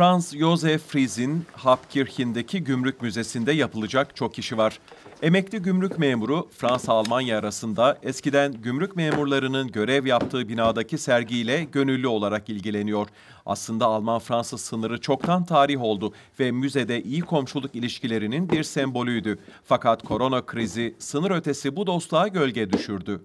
Franz Josef Fries'in Hapkirchen'deki gümrük müzesinde yapılacak çok işi var. Emekli gümrük memuru Fransa-Almanya arasında eskiden gümrük memurlarının görev yaptığı binadaki sergiyle gönüllü olarak ilgileniyor. Aslında Alman-Fransız sınırı çoktan tarih oldu ve müzede iyi komşuluk ilişkilerinin bir sembolüydü. Fakat korona krizi sınır ötesi bu dostluğa gölge düşürdü.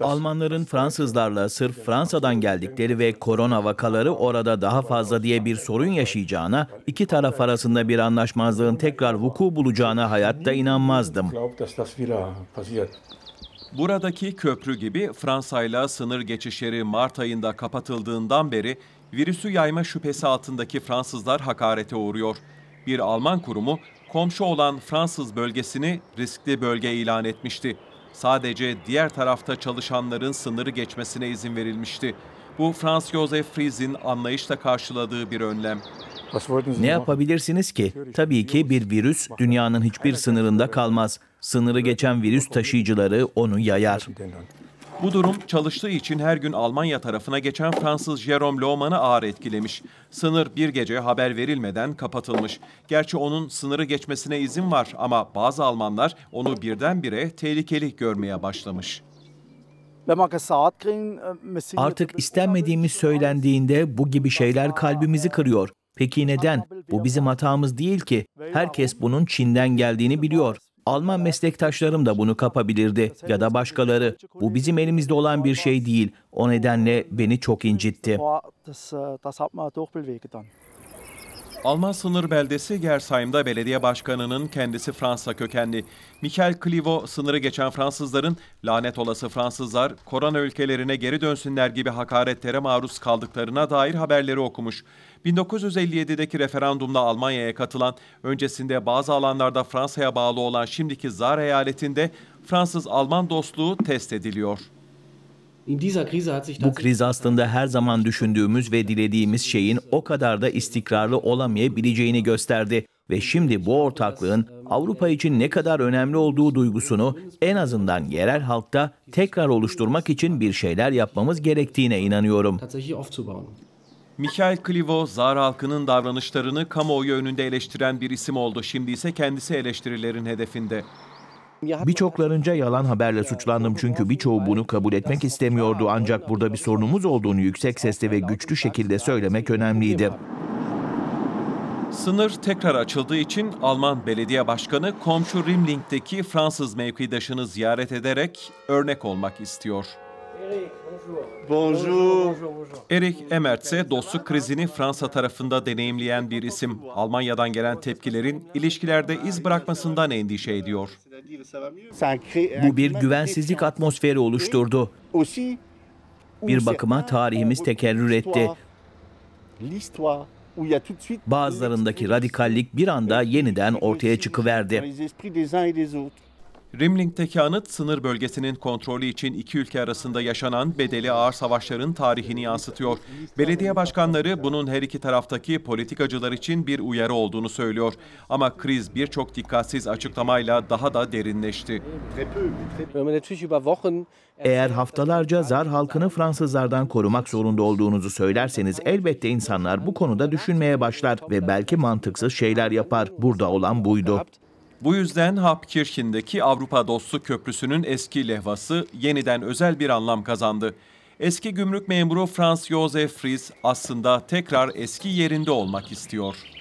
Almanların Fransızlarla sırf Fransa'dan geldikleri ve korona vakaları orada daha fazla diye bir sorun yaşayacağına, iki taraf arasında bir anlaşmazlığın tekrar vuku bulacağına hayatta inanmazdım. Buradaki köprü gibi Fransa'yla sınır geçişleri Mart ayında kapatıldığından beri virüsü yayma şüphesi altındaki Fransızlar hakarete uğruyor. Bir Alman kurumu komşu olan Fransız bölgesini riskli bölge ilan etmişti. Sadece diğer tarafta çalışanların sınırı geçmesine izin verilmişti. Bu Franz Josef Fries'in anlayışla karşıladığı bir önlem. Ne yapabilirsiniz ki? Tabii ki bir virüs dünyanın hiçbir sınırında kalmaz. Sınırı geçen virüs taşıyıcıları onu yayar. Bu durum çalıştığı için her gün Almanya tarafına geçen Fransız Jerome Lohmann'ı ağır etkilemiş. Sınır bir gece haber verilmeden kapatılmış. Gerçi onun sınırı geçmesine izin var ama bazı Almanlar onu birdenbire tehlikeli görmeye başlamış. Artık istenmediğimiz söylendiğinde bu gibi şeyler kalbimizi kırıyor. Peki neden? Bu bizim hatamız değil ki. Herkes bunun Çin'den geldiğini biliyor. Alman meslektaşlarım da bunu kapabilirdi ya da başkaları. Bu bizim elimizde olan bir şey değil. O nedenle beni çok incitti. Äh, Alman sınır beldesi Gersheim'da belediye başkanının kendisi Fransa kökenli. Michael Clivo sınırı geçen Fransızların lanet olası Fransızlar korona ülkelerine geri dönsünler gibi hakaretlere maruz kaldıklarına dair haberleri okumuş. 1957'deki referandumda Almanya'ya katılan, öncesinde bazı alanlarda Fransa'ya bağlı olan şimdiki Zar eyaletinde Fransız-Alman dostluğu test ediliyor. Bu kriz aslında her zaman düşündüğümüz ve dilediğimiz şeyin o kadar da istikrarlı olamayabileceğini gösterdi ve şimdi bu ortaklığın Avrupa için ne kadar önemli olduğu duygusunu en azından yerel halkta tekrar oluşturmak için bir şeyler yapmamız gerektiğine inanıyorum. Michael Clivo, zar halkının davranışlarını kamuoyu önünde eleştiren bir isim oldu. Şimdi ise kendisi eleştirilerin hedefinde. Birçoklarınca yalan haberle suçlandım çünkü birçoğu bunu kabul etmek istemiyordu ancak burada bir sorunumuz olduğunu yüksek sesle ve güçlü şekilde söylemek önemliydi. Sınır tekrar açıldığı için Alman belediye başkanı komşu Rimling'deki Fransız mevkidaşını ziyaret ederek örnek olmak istiyor. Bonjour. Erik Emert ise dostluk krizini Fransa tarafında deneyimleyen bir isim. Almanya'dan gelen tepkilerin ilişkilerde iz bırakmasından endişe ediyor. Bu bir güvensizlik atmosferi oluşturdu. Bir bakıma tarihimiz tekerrür etti. Bazılarındaki radikallik bir anda yeniden ortaya çıkıverdi. Rimling'deki anıt sınır bölgesinin kontrolü için iki ülke arasında yaşanan bedeli ağır savaşların tarihini yansıtıyor. Belediye başkanları bunun her iki taraftaki politikacılar için bir uyarı olduğunu söylüyor. Ama kriz birçok dikkatsiz açıklamayla daha da derinleşti. Eğer haftalarca zar halkını Fransızlardan korumak zorunda olduğunuzu söylerseniz elbette insanlar bu konuda düşünmeye başlar ve belki mantıksız şeyler yapar. Burada olan buydu. Bu yüzden Hapkirchen'deki Avrupa Dostluk Köprüsü'nün eski levhası yeniden özel bir anlam kazandı. Eski gümrük memuru Franz Josef Fries aslında tekrar eski yerinde olmak istiyor.